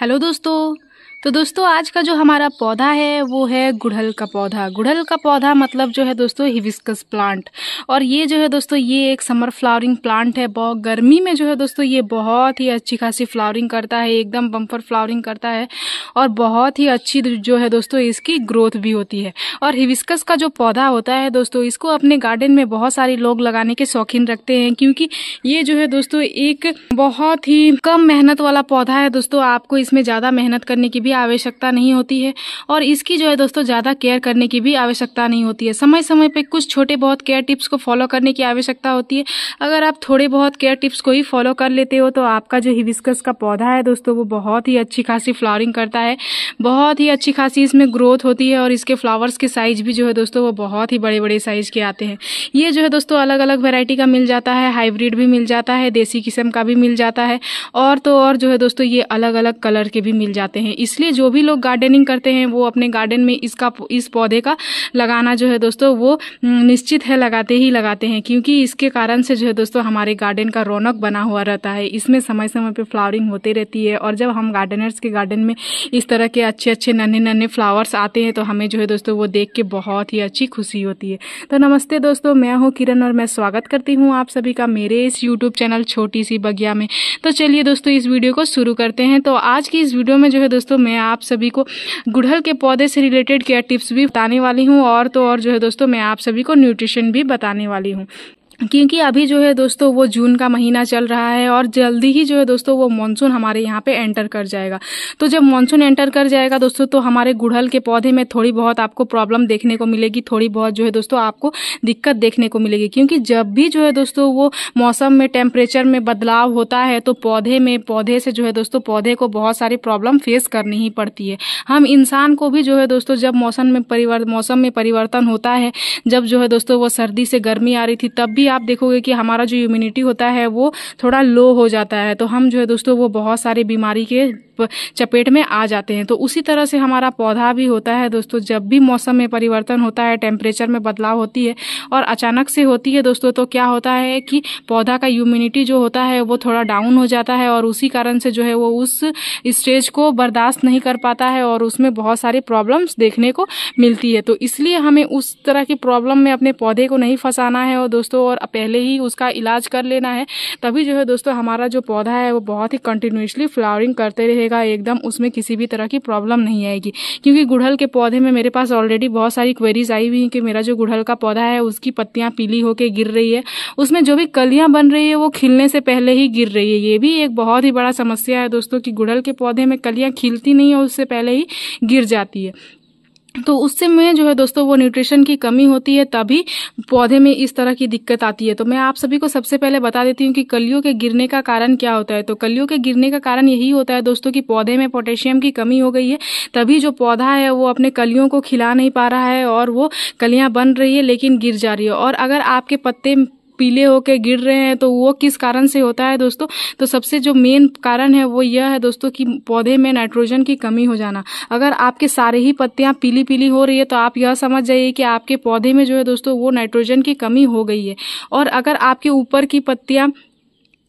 hello दोस्तों तो दोस्तों आज का जो हमारा पौधा है वो है गुड़हल का पौधा गुड़हल का पौधा मतलब जो है दोस्तों हिविस्कस प्लांट और ये जो है दोस्तों ये एक समर फ्लावरिंग प्लांट है बहुत गर्मी में जो है दोस्तों ये बहुत ही अच्छी खासी फ्लावरिंग करता है एकदम बम्पर फ्लावरिंग करता है और बहुत ही अच्छी जो है दोस्तों इसकी ग्रोथ भी होती है और हिविस्कस का जो पौधा होता है दोस्तों इसको अपने गार्डन में बहुत सारे लोग लगाने के शौकीन रखते हैं क्योंकि ये जो है दोस्तों एक बहुत ही कम मेहनत वाला पौधा है दोस्तों आपको इसमें ज़्यादा मेहनत करने की भी भी आवश्यकता नहीं होती है और इसकी जो है दोस्तों ज़्यादा केयर करने की भी आवश्यकता नहीं होती है समय समय पर कुछ छोटे बहुत केयर टिप्स को फॉलो करने की आवश्यकता होती है अगर आप थोड़े बहुत केयर टिप्स को ही फॉलो कर लेते हो तो आपका जो हिबिस्कस का पौधा है दोस्तों वो बहुत ही अच्छी खासी फ्लावरिंग करता है बहुत ही अच्छी खासी इसमें ग्रोथ होती है और इसके फ्लावर्स के साइज़ भी जो है दोस्तों वो बहुत ही बड़े बड़े साइज़ के आते हैं ये जो है दोस्तों अलग अलग वेराइटी का मिल जाता है हाइब्रिड भी मिल जाता है देसी किस्म का भी मिल जाता है और तो और जो है दोस्तों ये अलग अलग कलर के भी मिल जाते हैं इसलिए इसलिए जो भी लोग गार्डनिंग करते हैं वो अपने गार्डन में इसका इस पौधे का लगाना जो है दोस्तों वो हम्म, निश्चित है लगाते ही लगाते हैं क्योंकि इसके कारण से जो है दोस्तों हमारे गार्डन का रौनक बना हुआ रहता है इसमें समय समय पर फ्लावरिंग होते रहती है और जब हम गार्डनर्स के गार्डन में इस तरह के अच्छे अच्छे नन्हे नन्हे फ्लावर्स आते हैं तो हमें जो है दोस्तों वो देख के बहुत ही अच्छी खुशी होती है तो नमस्ते दोस्तों मैं हूँ किरण और मैं स्वागत करती हूँ आप सभी का मेरे इस यूट्यूब चैनल छोटी सी बगिया में तो चलिए दोस्तों इस वीडियो को शुरू करते हैं तो आज की इस वीडियो में जो है दोस्तों मैं आप सभी को गुड़हल के पौधे से रिलेटेड केयर टिप्स भी बताने वाली हूँ और तो और जो है दोस्तों मैं आप सभी को न्यूट्रिशन भी बताने वाली हूँ क्योंकि अभी जो है दोस्तों वो जून का महीना चल रहा है और जल्दी ही जो है दोस्तों वो मानसून हमारे यहाँ पे एंटर कर जाएगा तो जब मानसून एंटर कर जाएगा दोस्तों तो हमारे गुड़हल के पौधे में थोड़ी बहुत आपको प्रॉब्लम देखने को मिलेगी थोड़ी बहुत जो है दोस्तों आपको दिक्कत देखने को मिलेगी क्योंकि जब भी जो है दोस्तों वो मौसम में टेम्परेचर में बदलाव होता है तो पौधे में पौधे से जो है दोस्तों पौधे को बहुत सारी प्रॉब्लम फेस करनी ही पड़ती है हम इंसान को भी जो है दोस्तों जब मौसम में परिवर्तन मौसम में परिवर्तन होता है जब जो है दोस्तों वो सर्दी से गर्मी आ रही थी तब भी आप देखोगे कि हमारा जो इम्यूनिटी होता है वो थोड़ा लो हो जाता है तो हम जो है दोस्तों वो बहुत सारे बीमारी के चपेट में आ जाते हैं तो उसी तरह से हमारा पौधा भी होता है दोस्तों जब भी मौसम में परिवर्तन होता है टेम्परेचर में बदलाव होती है और अचानक से होती है दोस्तों तो क्या होता है कि पौधा का इम्यूनिटी जो होता है वो थोड़ा डाउन हो जाता है और उसी कारण से जो है वो उस स्टेज को बर्दाश्त नहीं कर पाता है और उसमें बहुत सारी प्रॉब्लम्स देखने को मिलती है तो इसलिए हमें उस तरह की प्रॉब्लम में अपने पौधे को नहीं फंसाना है और दोस्तों और पहले ही उसका इलाज कर लेना है तभी जो है दोस्तों हमारा जो पौधा है वो बहुत ही कंटिन्यूसली फ्लावरिंग करते रहेगा एकदम उसमें किसी भी तरह की प्रॉब्लम नहीं आएगी क्योंकि गुड़हल के पौधे में मेरे पास ऑलरेडी बहुत सारी क्वेरीज आई हुई हैं कि मेरा जो गुड़हल का पौधा है उसकी पत्तियाँ पीली होकर गिर रही है उसमें जो भी कलियाँ बन रही है वो खिलने से पहले ही गिर रही है ये भी एक बहुत ही बड़ा समस्या है दोस्तों कि गुड़हल के पौधे में कलियाँ खिलती नहीं है उससे पहले ही गिर जाती है तो उससे में जो है दोस्तों वो न्यूट्रिशन की कमी होती है तभी पौधे में इस तरह की दिक्कत आती है तो मैं आप सभी को सबसे पहले बता देती हूँ कि कलियों के गिरने का कारण क्या होता है तो कलियों के गिरने का कारण यही होता है दोस्तों कि पौधे में पोटेशियम की कमी हो गई है तभी जो पौधा है वो अपने कलियों को खिला नहीं पा रहा है और वो कलियाँ बन रही है लेकिन गिर जा रही है और अगर आपके पत्ते पीले होकर गिर रहे हैं तो वो किस कारण से होता है दोस्तों तो सबसे जो मेन कारण है वो यह है दोस्तों कि पौधे में नाइट्रोजन की कमी हो जाना अगर आपके सारे ही पत्तियां पीली पीली हो रही है तो आप यह समझ जाइए कि आपके पौधे में जो है दोस्तों वो नाइट्रोजन की कमी हो गई है और अगर आपके ऊपर की पत्तियां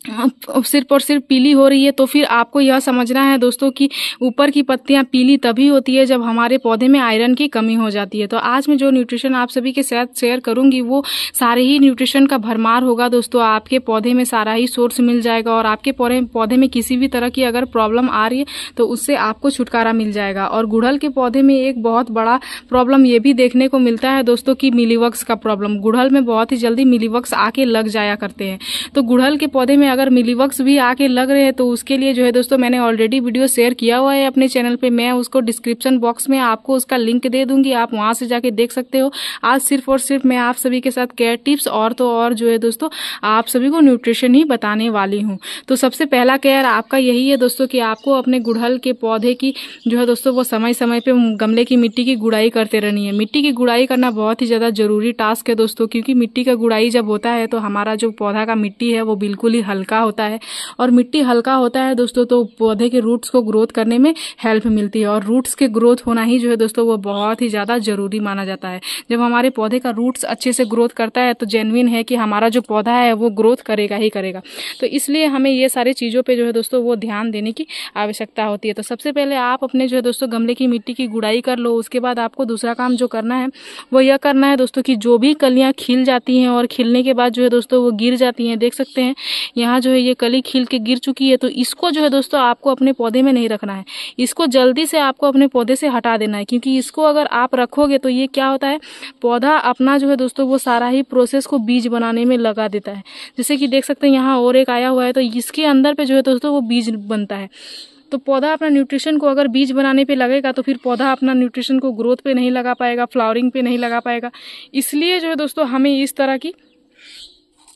सिर्फ और सिर्फ पीली हो रही है तो फिर आपको यह समझना है दोस्तों कि ऊपर की पत्तियां पीली तभी होती है जब हमारे पौधे में आयरन की कमी हो जाती है तो आज मैं जो न्यूट्रिशन आप सभी के साथ शेयर करूंगी वो सारे ही न्यूट्रिशन का भरमार होगा दोस्तों आपके पौधे में सारा ही सोर्स मिल जाएगा और आपके पौधे में किसी भी तरह की अगर प्रॉब्लम आ रही है तो उससे आपको छुटकारा मिल जाएगा और गुड़हल के पौधे में एक बहुत बड़ा प्रॉब्लम ये भी देखने को मिलता है दोस्तों की मिलीवक्स का प्रॉब्लम गुड़हल में बहुत ही जल्दी मिलीवक्स आके लग जाया करते हैं तो गुड़हल के पौधे में अगर मिलीवक्स भी आके लग रहे हैं तो उसके लिए जो है दोस्तों मैंने ऑलरेडी वीडियो शेयर किया हुआ है अपने चैनल पर मैं उसको डिस्क्रिप्शन बॉक्स में आपको उसका लिंक दे दूंगी आप वहां से जाके देख सकते हो आज सिर्फ और सिर्फ मैं आप सभी के साथ केयर टिप्स और तो और जो है दोस्तों आप सभी को न्यूट्रिशन ही बताने वाली हूँ तो सबसे पहला केयर आपका यही है दोस्तों कि आपको अपने गुड़हल के पौधे की जो है दोस्तों वो समय समय पर गमले की मिट्टी की गुड़ाई करते रहनी है मिट्टी की गुड़ाई करना बहुत ही ज़्यादा ज़रूरी टास्क है दोस्तों क्योंकि मिट्टी का गुड़ाई जब होता है तो हमारा जो पौधा का मिट्टी है वो बिल्कुल ही हल्का हल्का होता है और मिट्टी हल्का होता है दोस्तों तो पौधे के रूट्स को ग्रोथ करने में हेल्प मिलती है और रूट्स के ग्रोथ होना ही जो है दोस्तों वो बहुत ही ज़्यादा ज़रूरी माना जाता है जब हमारे पौधे का रूट्स अच्छे से ग्रोथ करता है तो जेनविन है कि हमारा जो पौधा है वो ग्रोथ करेगा ही करेगा तो इसलिए हमें ये सारी चीज़ों पर जो है दोस्तों वो ध्यान देने की आवश्यकता होती है तो सबसे पहले आप अपने जो है दोस्तों गमले की मिट्टी की गुड़ाई कर लो उसके बाद आपको दूसरा काम जो करना है वो यह करना है दोस्तों कि जो भी कलियाँ खिल जाती हैं और खिलने के बाद जो है दोस्तों वो गिर जाती हैं देख सकते हैं यहाँ यहाँ जो है ये कली खिल के गिर चुकी है तो इसको जो है दोस्तों आपको अपने पौधे में नहीं रखना है इसको जल्दी से आपको अपने पौधे से हटा देना है क्योंकि इसको अगर आप रखोगे तो ये क्या होता है पौधा अपना जो है दोस्तों वो सारा ही प्रोसेस को बीज बनाने में लगा देता है जैसे कि देख सकते हैं यहाँ और एक आया हुआ है तो इसके अंदर पर जो है दोस्तों वो बीज बनता है तो पौधा अपना न्यूट्रिशन को अगर बीज बनाने पे लगेगा तो फिर पौधा अपना न्यूट्रिशन को ग्रोथ पे नहीं लगा पाएगा फ्लावरिंग पे नहीं लगा पाएगा इसलिए जो है दोस्तों हमें इस तरह की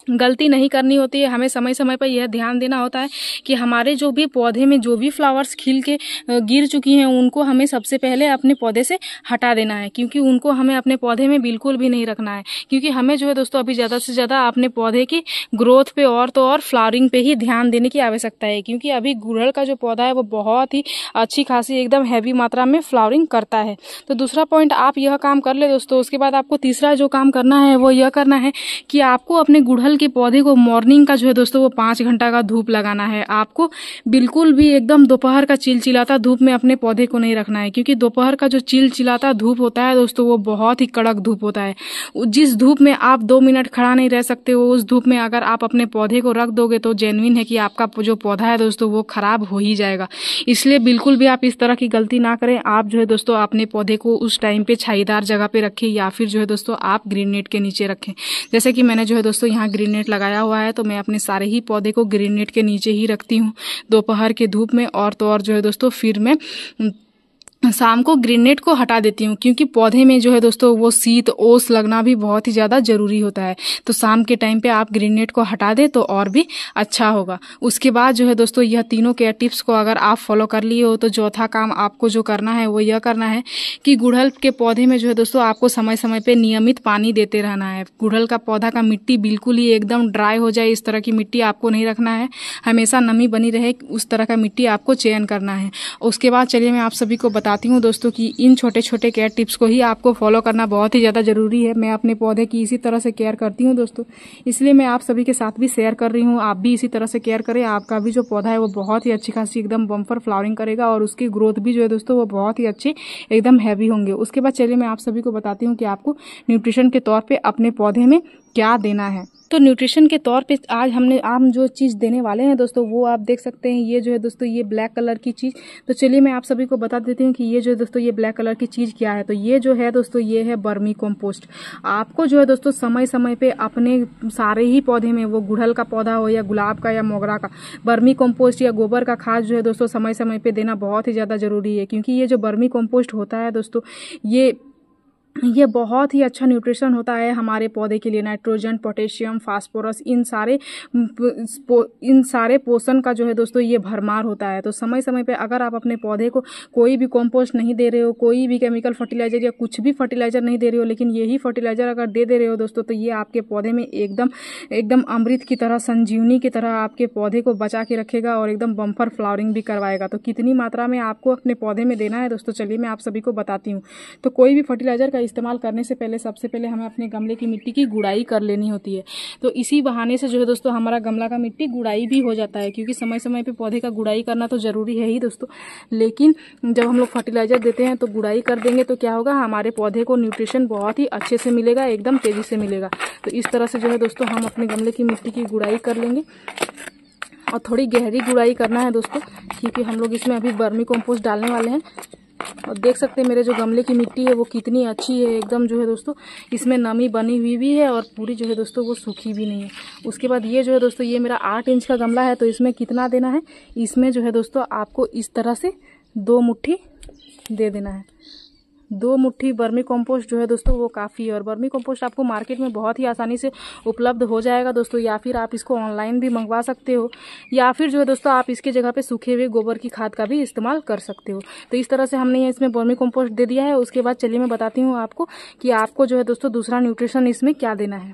गलती नहीं करनी होती है हमें समय समय पर यह ध्यान देना होता है कि हमारे जो भी पौधे में जो भी फ्लावर्स खिल के गिर चुकी हैं उनको हमें सबसे पहले अपने पौधे से हटा देना है क्योंकि उनको हमें अपने पौधे में बिल्कुल भी नहीं रखना है क्योंकि हमें जो है दोस्तों अभी ज़्यादा से ज़्यादा अपने पौधे की ग्रोथ पर और तो और फ्लावरिंग पे ही ध्यान देने की आवश्यकता है क्योंकि अभी गुड़हल का जो पौधा है वो बहुत ही अच्छी खासी एकदम हैवी मात्रा में फ्लावरिंग करता है तो दूसरा पॉइंट आप यह काम कर ले दोस्तों उसके बाद आपको तीसरा जो काम करना है वो यह करना है कि आपको अपने गुड़हल पीपल के पौधे को मॉर्निंग का जो है दोस्तों वो पाँच घंटा का धूप लगाना है आपको बिल्कुल भी एकदम दोपहर का चिलचिलाता धूप में अपने पौधे को नहीं रखना है क्योंकि दोपहर का जो चिलचिलाता धूप होता है दोस्तों वो बहुत ही कड़क धूप होता है जिस धूप में आप दो मिनट खड़ा नहीं रह सकते हो उस धूप में अगर आप अपने पौधे को रख दोगे तो जेनविन है कि आपका जो पौधा है दोस्तों वो खराब हो ही जाएगा इसलिए बिल्कुल भी आप इस तरह की गलती ना करें आप जो है दोस्तों अपने पौधे को उस टाइम पे छाईदार जगह पे रखें या फिर जो है दोस्तों आप ग्रीन नेट के नीचे रखें जैसे कि मैंने जो है दोस्तों यहाँ ग्रीन ग्रीन नेट लगाया हुआ है तो मैं अपने सारे ही पौधे को ग्रीन नेट के नीचे ही रखती हूँ दोपहर के धूप में और तो और जो है दोस्तों फिर मैं शाम को ग्रेनेड को हटा देती हूँ क्योंकि पौधे में जो है दोस्तों वो शीत ओस लगना भी बहुत ही ज़्यादा ज़रूरी होता है तो शाम के टाइम पे आप ग्रेनेड को हटा दें तो और भी अच्छा होगा उसके बाद जो है दोस्तों यह तीनों केयर टिप्स को अगर आप फॉलो कर लिए हो तो चौथा काम आपको जो करना है वो यह करना है कि गुड़हल के पौधे में जो है दोस्तों आपको समय समय पर नियमित पानी देते रहना है गुड़हल का पौधा का मिट्टी बिल्कुल ही एकदम ड्राई हो जाए इस तरह की मिट्टी आपको नहीं रखना है हमेशा नमी बनी रहे उस तरह का मिट्टी आपको चयन करना है उसके बाद चलिए मैं आप सभी को बता चाहती हूँ दोस्तों कि इन छोटे छोटे केयर टिप्स को ही आपको फॉलो करना बहुत ही ज़्यादा ज़रूरी है मैं अपने पौधे की इसी तरह से केयर करती हूँ दोस्तों इसलिए मैं आप सभी के साथ भी शेयर कर रही हूँ आप भी इसी तरह से केयर करें आपका भी जो पौधा है वो बहुत ही अच्छी खासी एकदम बम्फर फ्लावरिंग करेगा और उसकी ग्रोथ भी जो है दोस्तों वो बहुत ही अच्छी एकदम हैवी होंगे उसके बाद चलिए मैं आप सभी को बताती हूँ कि आपको न्यूट्रिशन के तौर पर अपने पौधे में क्या देना है तो न्यूट्रिशन के तौर पे आज हमने आम जो चीज़ देने वाले हैं दोस्तों वो आप देख सकते हैं ये जो है दोस्तों ये ब्लैक कलर की चीज़ तो चलिए मैं आप सभी को बता देती हूँ कि ये जो है दोस्तों ये ब्लैक कलर की चीज़ क्या है तो ये जो है दोस्तों ये है बर्मी कॉम्पोस्ट आपको जो है दोस्तों समय समय पर अपने सारे ही पौधे में वो गुड़हल का पौधा हो या गुलाब का या मोगरा का बर्मी कॉम्पोस्ट या गोबर का खाद जो है दोस्तों समय समय पर देना बहुत ही ज़्यादा ज़रूरी है क्योंकि ये जो बर्मी कॉम्पोस्ट होता है दोस्तों ये ये बहुत ही अच्छा न्यूट्रिशन होता है हमारे पौधे के लिए नाइट्रोजन पोटेशियम फास्फोरस इन सारे इन सारे पोषण का जो है दोस्तों ये भरमार होता है तो समय समय पे अगर आप अपने पौधे को कोई भी कॉम्पोस्ट नहीं दे रहे हो कोई भी केमिकल फर्टिलाइज़र या कुछ भी फर्टिलाइज़र नहीं दे रहे हो लेकिन यही फर्टिलाइज़र अगर दे दे रहे हो दोस्तों तो ये आपके पौधे में एकदम एकदम अमृत की तरह संजीवनी की तरह आपके पौधे को बचा के रखेगा और एकदम बम्फर फ्लावरिंग भी करवाएगा तो कितनी मात्रा में आपको अपने पौधे में देना है दोस्तों चलिए मैं आप सभी को बताती हूँ तो कोई भी फर्टिलाइज़र का इस्तेमाल करने से पहले सबसे पहले हमें अपने गमले की मिट्टी की गुड़ाई कर लेनी होती है तो इसी बहाने से जो है दोस्तों हमारा गमला का मिट्टी गुड़ाई भी हो जाता है क्योंकि समय समय पर पौधे का गुड़ाई करना तो ज़रूरी है ही दोस्तों लेकिन जब हम लोग फर्टिलाइजर देते हैं तो गुड़ाई कर देंगे तो क्या होगा हमारे पौधे को न्यूट्रिशन बहुत ही अच्छे से मिलेगा एकदम तेज़ी से मिलेगा तो इस तरह से जो है दोस्तों हम अपने गमले की मिट्टी की गुड़ाई कर लेंगे और थोड़ी गहरी गुड़ाई करना है दोस्तों क्योंकि हम लोग इसमें अभी बर्मी कंपोस्ट डालने वाले हैं और देख सकते हैं मेरे जो गमले की मिट्टी है वो कितनी अच्छी है एकदम जो है दोस्तों इसमें नमी बनी हुई भी है और पूरी जो है दोस्तों वो सूखी भी नहीं है उसके बाद ये जो है दोस्तों ये मेरा आठ इंच का गमला है तो इसमें कितना देना है इसमें जो है दोस्तों आपको इस तरह से दो मुट्ठी दे देना है दो मुट्ठी बर्मी कंपोस्ट जो है दोस्तों वो काफ़ी है और बर्मी कंपोस्ट आपको मार्केट में बहुत ही आसानी से उपलब्ध हो जाएगा दोस्तों या फिर आप इसको ऑनलाइन भी मंगवा सकते हो या फिर जो है दोस्तों आप इसके जगह पे सूखे हुए गोबर की खाद का भी इस्तेमाल कर सकते हो तो इस तरह से हमने इसमें बर्मी कॉम्पोस्ट दे दिया है उसके बाद चलिए मैं बताती हूँ आपको कि आपको जो है दोस्तों दूसरा न्यूट्रिशन इसमें क्या देना है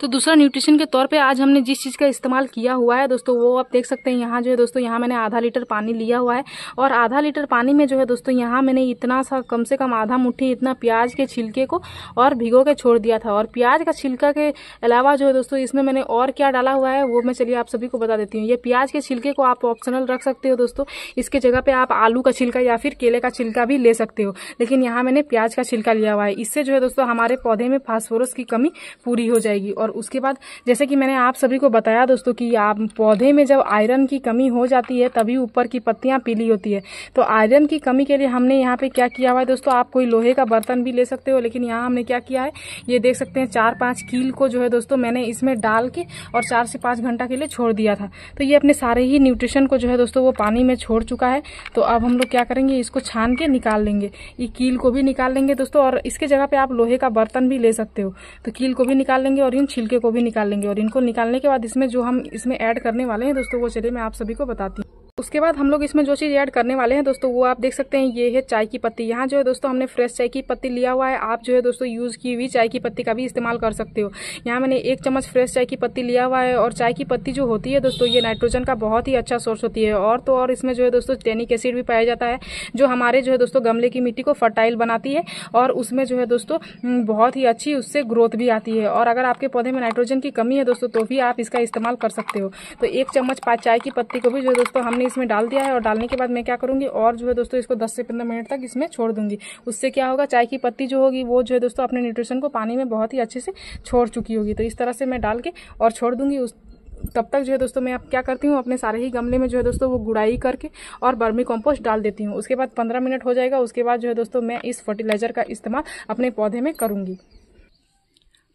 तो दूसरा न्यूट्रिशन के तौर पे आज हमने जिस चीज़ का इस्तेमाल किया हुआ है दोस्तों वो आप देख सकते हैं यहाँ जो है दोस्तों यहाँ मैंने आधा लीटर पानी लिया हुआ है और आधा लीटर पानी में जो है दोस्तों यहाँ मैंने इतना सा कम से कम आधा मुट्ठी इतना प्याज के छिलके को और भिगो के छोड़ दिया था और प्याज का छिलका के अलावा जो है दोस्तों इसमें मैंने और क्या डाला हुआ है वो मैं चलिए आप सभी को बता देती हूँ ये प्याज के छिलके को आप ऑप्शनल रख सकते हो दोस्तों इसके जगह पर आप आलू का छिलका या फिर केले का छिलका भी ले सकते हो लेकिन यहाँ मैंने प्याज का छिलका लिया हुआ है इससे जो है दोस्तों हमारे पौधे में फॉस्फोरस की कमी पूरी हो जाएगी और उसके बाद जैसे कि मैंने आप सभी को बताया दोस्तों कि आप पौधे में जब आयरन की कमी हो जाती है तभी ऊपर की पत्तियां पीली होती है तो आयरन की कमी के लिए हमने यहाँ पे क्या किया हुआ है दोस्तों आप कोई लोहे का बर्तन भी ले सकते हो लेकिन यहाँ हमने क्या किया है ये देख सकते हैं चार पाँच कील को जो है दोस्तों मैंने इसमें डाल के और चार से पाँच घंटा के लिए छोड़ दिया था तो ये अपने सारे ही न्यूट्रिशन को जो है दोस्तों वो पानी में छोड़ चुका है तो अब हम लोग क्या करेंगे इसको छान के निकाल लेंगे ये कील को भी निकाल लेंगे दोस्तों और इसके जगह पे आप लोहे का बर्तन भी ले सकते हो तो कील को भी निकाल लेंगे और इन छिलके को भी निकाल लेंगे और इनको निकालने के बाद इसमें जो हम इसमें ऐड करने वाले हैं दोस्तों वो चलिए मैं आप सभी को बताती हूँ उसके बाद हम लोग इसमें जो चीज़ ऐड करने वाले हैं दोस्तों वो आप देख सकते हैं ये है चाय की पत्ती यहाँ जो है दोस्तों हमने फ्रेश चाय की पत्ती लिया हुआ है आप जो है दोस्तों यूज़ की हुई चाय की पत्ती का भी इस्तेमाल कर सकते हो यहाँ मैंने एक चम्मच फ्रेश चाय की पत्ती लिया हुआ है और चाय की पत्ती जो होती है दोस्तों ये नाइट्रोजन का बहुत ही अच्छा सोर्स होती है और तो और इसमें जो है दोस्तों टेनिक एसिड भी पाया जाता है जो हमारे जो है दोस्तों गमले की मिट्टी को फर्टाइल बनाती है और उसमें जो है दोस्तों बहुत ही अच्छी उससे ग्रोथ भी आती है और अगर आपके पौधे में नाइट्रोजन की कमी है दोस्तों तो भी आप इसका इस्तेमाल कर सकते हो तो एक चम्मच चाय की पत्ती को भी जो है दोस्तों हमने मैंने इसमें डाल दिया है और डालने के बाद मैं क्या करूँगी और जो है दोस्तों इसको दस से पंद्रह मिनट तक इसमें छोड़ दूंगी उससे क्या होगा चाय की पत्ती जो होगी वो जो है दोस्तों अपने न्यूट्रिशन को पानी में बहुत ही अच्छे से छोड़ चुकी होगी तो इस तरह से मैं डाल के और छोड़ दूंगी उस तब तक जो है दोस्तों मैं अब क्या करती हूँ अपने सारे ही गमले में जो है दोस्तों वो गुड़ाई करके और बर्मी कॉम्पोस्ट डाल देती हूँ उसके बाद पंद्रह मिनट हो जाएगा उसके बाद जो है दोस्तों मैं इस फर्टिलाइजर का इस्तेमाल अपने पौधे में करूँगी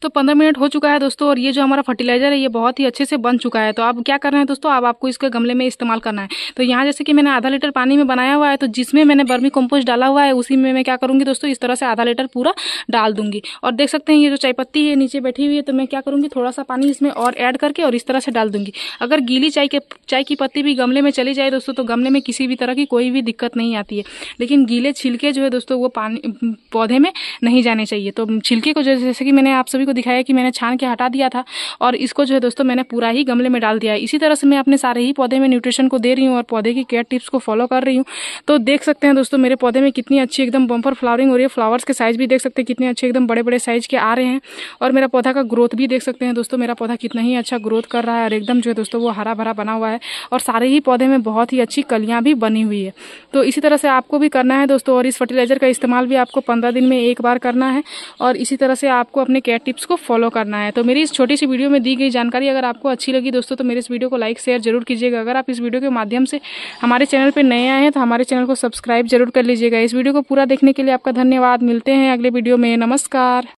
तो पंद्रह मिनट हो चुका है दोस्तों और ये जो हमारा फर्टिलाइज़र है ये बहुत ही अच्छे से बन चुका है तो अब क्या करना है दोस्तों अब आपको इसके गमले में इस्तेमाल करना है तो यहाँ जैसे कि मैंने आधा लीटर पानी में बनाया हुआ है तो जिसमें मैंने बर्मी कंपोस्ट डाला हुआ है उसी में मैं क्या करूँगी दोस्तों इस तरह से आधा लीटर पूरा डाल दूंगी और देख सकते हैं ये जो चाय पत्ती है नीचे बैठी हुई है तो मैं क्या करूँगी थोड़ा सा पानी इसमें और ऐड करके और इस तरह से डाल दूंगी अगर गीली चाय के चाय की पत्ती भी गमले में चली जाए दोस्तों तो गमले में किसी भी तरह की कोई भी दिक्कत नहीं आती है लेकिन गीले छिलके जो है दोस्तों वो पानी पौधे में नहीं जाने चाहिए तो छिलके को जैसे कि मैंने आप सभी को दिखाया कि मैंने छान के हटा दिया था और इसको जो है दोस्तों मैंने पूरा ही गमले में डाल दिया है इसी तरह से मैं अपने सारे ही पौधे में न्यूट्रिशन को दे रही हूँ और पौधे की केयर टिप्स को फॉलो कर रही हूँ तो देख सकते हैं दोस्तों मेरे पौधे में कितनी अच्छी एकदम बम्पर फ्लावरिंग हो रही है फ्लावर्स के साइज भी देख सकते हैं कितने अच्छे एकदम बड़े बड़े साइज के आ रहे हैं और मेरा पौधा का ग्रोथ भी देख सकते हैं दोस्तों मेरा पौधा कितना ही अच्छा ग्रोथ कर रहा है और एकदम जो है दोस्तों वो हरा भरा बना हुआ है और सारे ही पौधे में बहुत ही अच्छी कलियाँ भी बनी हुई है तो इसी तरह से आपको भी करना है दोस्तों और इस फर्टिलाइजर का इस्तेमाल भी आपको पंद्रह दिन में एक बार करना है और इसी तरह से आपको अपने केयर टिप्स टिप्स को फॉलो करना है तो मेरी इस छोटी सी वीडियो में दी गई जानकारी अगर आपको अच्छी लगी दोस्तों तो मेरे इस वीडियो को लाइक शेयर जरूर कीजिएगा अगर आप इस वीडियो के माध्यम से हमारे चैनल पर नए आए हैं तो हमारे चैनल को सब्सक्राइब जरूर कर लीजिएगा इस वीडियो को पूरा देखने के लिए आपका धन्यवाद मिलते हैं अगले वीडियो में नमस्कार